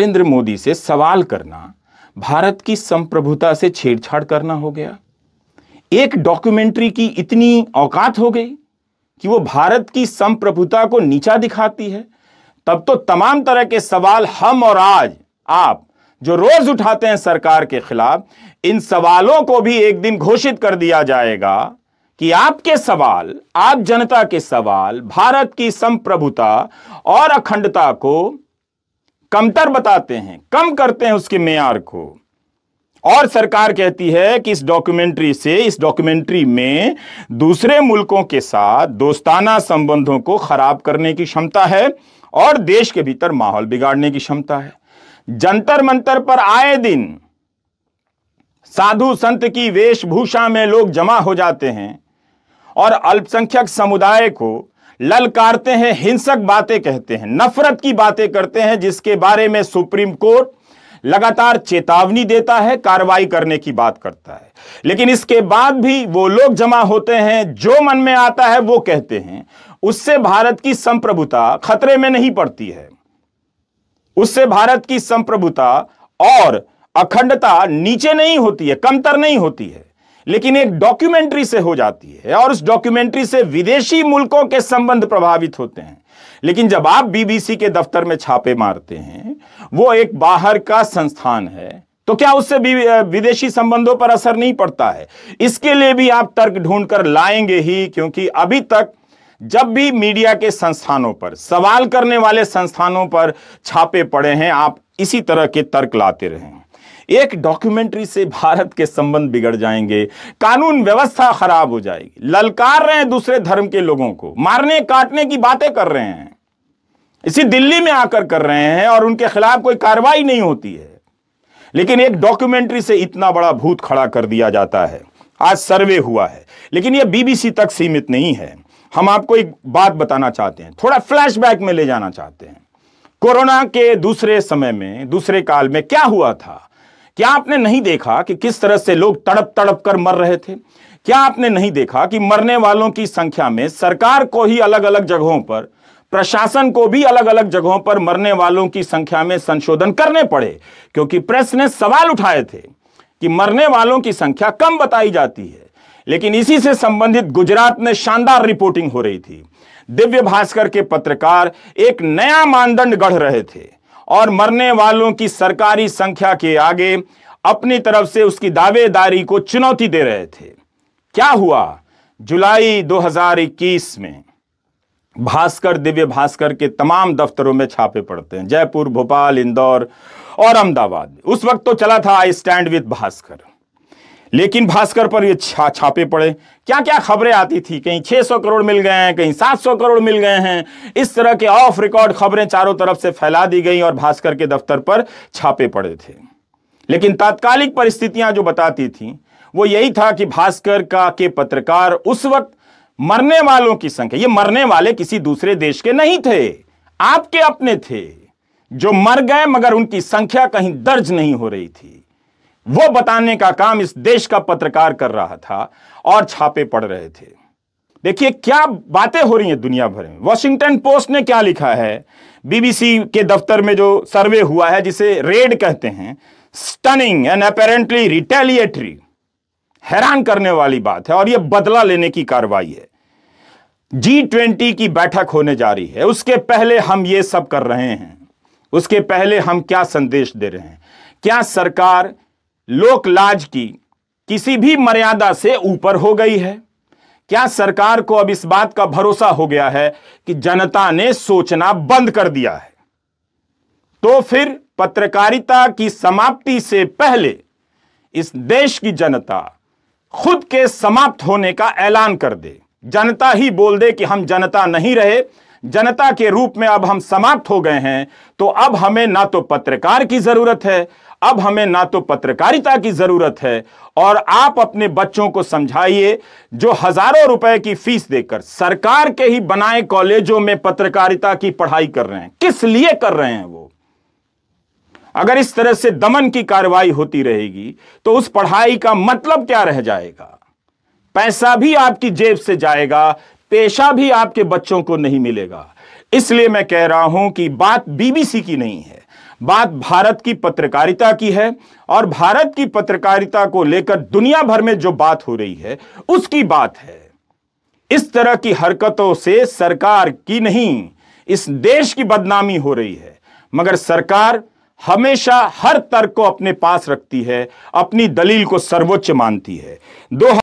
नरेंद्र मोदी से सवाल करना भारत की संप्रभुता से छेड़छाड़ करना हो गया एक डॉक्यूमेंट्री की इतनी औकात हो गई कि वो भारत की संप्रभुता को नीचा दिखाती है तब तो तमाम तरह के सवाल हम और आज आप जो रोज उठाते हैं सरकार के खिलाफ इन सवालों को भी एक दिन घोषित कर दिया जाएगा कि आपके सवाल आप जनता के सवाल भारत की संप्रभुता और अखंडता को कमतर बताते हैं कम करते हैं उसके मैार को और सरकार कहती है कि इस डॉक्यूमेंट्री से इस डॉक्यूमेंट्री में दूसरे मुल्कों के साथ दोस्ताना संबंधों को खराब करने की क्षमता है और देश के भीतर माहौल बिगाड़ने की क्षमता है जंतर मंतर पर आए दिन साधु संत की वेशभूषा में लोग जमा हो जाते हैं और अल्पसंख्यक समुदाय को ललकारते हैं हिंसक बातें कहते हैं नफरत की बातें करते हैं जिसके बारे में सुप्रीम कोर्ट लगातार चेतावनी देता है कार्रवाई करने की बात करता है लेकिन इसके बाद भी वो लोग जमा होते हैं जो मन में आता है वो कहते हैं उससे भारत की संप्रभुता खतरे में नहीं पड़ती है उससे भारत की संप्रभुता और अखंडता नीचे नहीं होती है कमतर नहीं होती है लेकिन एक डॉक्यूमेंट्री से हो जाती है और उस डॉक्यूमेंट्री से विदेशी मुल्कों के संबंध प्रभावित होते हैं लेकिन जब आप बीबीसी के दफ्तर में छापे मारते हैं वो एक बाहर का संस्थान है तो क्या उससे विदेशी संबंधों पर असर नहीं पड़ता है इसके लिए भी आप तर्क ढूंढकर लाएंगे ही क्योंकि अभी तक जब भी मीडिया के संस्थानों पर सवाल करने वाले संस्थानों पर छापे पड़े हैं आप इसी तरह के तर्क लाते रहे हैं एक डॉक्यूमेंट्री से भारत के संबंध बिगड़ जाएंगे कानून व्यवस्था खराब हो जाएगी ललकार रहे हैं दूसरे धर्म के लोगों को मारने काटने की बातें कर रहे हैं इसी दिल्ली में आकर कर रहे हैं और उनके खिलाफ कोई कार्रवाई नहीं होती है लेकिन एक डॉक्यूमेंट्री से इतना बड़ा भूत खड़ा कर दिया जाता है आज सर्वे हुआ है लेकिन यह बीबीसी तक सीमित नहीं है हम आपको एक बात बताना चाहते हैं थोड़ा फ्लैशबैक में ले जाना चाहते हैं कोरोना के दूसरे समय में दूसरे काल में क्या हुआ था क्या आपने नहीं देखा कि किस तरह से लोग तड़प तड़प कर मर रहे थे क्या आपने नहीं देखा कि मरने वालों की संख्या में सरकार को ही अलग अलग जगहों पर प्रशासन को भी अलग अलग जगहों पर मरने वालों की संख्या में संशोधन करने पड़े क्योंकि प्रेस ने सवाल उठाए थे कि मरने वालों की संख्या कम बताई जाती है लेकिन इसी से संबंधित गुजरात में शानदार रिपोर्टिंग हो रही थी दिव्य भास्कर के पत्रकार एक नया मानदंड गढ़ रहे थे और मरने वालों की सरकारी संख्या के आगे अपनी तरफ से उसकी दावेदारी को चुनौती दे रहे थे क्या हुआ जुलाई 2021 में भास्कर दिव्य भास्कर के तमाम दफ्तरों में छापे पड़ते हैं जयपुर भोपाल इंदौर और अहमदाबाद उस वक्त तो चला था आई स्टैंड विद भास्कर लेकिन भास्कर पर ये छा, छापे पड़े क्या क्या खबरें आती थी कहीं 600 करोड़ मिल गए हैं कहीं 700 करोड़ मिल गए हैं इस तरह के ऑफ रिकॉर्ड खबरें चारों तरफ से फैला दी गई और भास्कर के दफ्तर पर छापे पड़े थे लेकिन तात्कालिक परिस्थितियां जो बताती थी वो यही था कि भास्कर का के पत्रकार उस वक्त मरने वालों की संख्या ये मरने वाले किसी दूसरे देश के नहीं थे आपके अपने थे जो मर गए मगर उनकी संख्या कहीं दर्ज नहीं हो रही थी वो बताने का काम इस देश का पत्रकार कर रहा था और छापे पड़ रहे थे देखिए क्या बातें हो रही हैं दुनिया भर में वॉशिंगटन पोस्ट ने क्या लिखा है बीबीसी के दफ्तर में जो सर्वे हुआ है जिसे रेड कहते हैं स्टनिंग एंड अपेरेंटली रिटेलिएटरी हैरान करने वाली बात है और यह बदला लेने की कार्रवाई है जी ट्वेंटी की बैठक होने जा रही है उसके पहले हम ये सब कर रहे हैं उसके पहले हम क्या संदेश दे रहे हैं क्या सरकार लोकलाज की किसी भी मर्यादा से ऊपर हो गई है क्या सरकार को अब इस बात का भरोसा हो गया है कि जनता ने सोचना बंद कर दिया है तो फिर पत्रकारिता की समाप्ति से पहले इस देश की जनता खुद के समाप्त होने का ऐलान कर दे जनता ही बोल दे कि हम जनता नहीं रहे जनता के रूप में अब हम समाप्त हो गए हैं तो अब हमें ना तो पत्रकार की जरूरत है अब हमें ना तो पत्रकारिता की जरूरत है और आप अपने बच्चों को समझाइए जो हजारों रुपए की फीस देकर सरकार के ही बनाए कॉलेजों में पत्रकारिता की पढ़ाई कर रहे हैं किस लिए कर रहे हैं वो अगर इस तरह से दमन की कार्रवाई होती रहेगी तो उस पढ़ाई का मतलब क्या रह जाएगा पैसा भी आपकी जेब से जाएगा पेशा भी आपके बच्चों को नहीं मिलेगा इसलिए मैं कह रहा हूं कि बात बीबीसी की नहीं है बात भारत की पत्रकारिता की है और भारत की पत्रकारिता को लेकर दुनिया भर में जो बात हो रही है उसकी बात है इस तरह की हरकतों से सरकार की नहीं इस देश की बदनामी हो रही है मगर सरकार हमेशा हर तर्क को अपने पास रखती है अपनी दलील को सर्वोच्च मानती है दो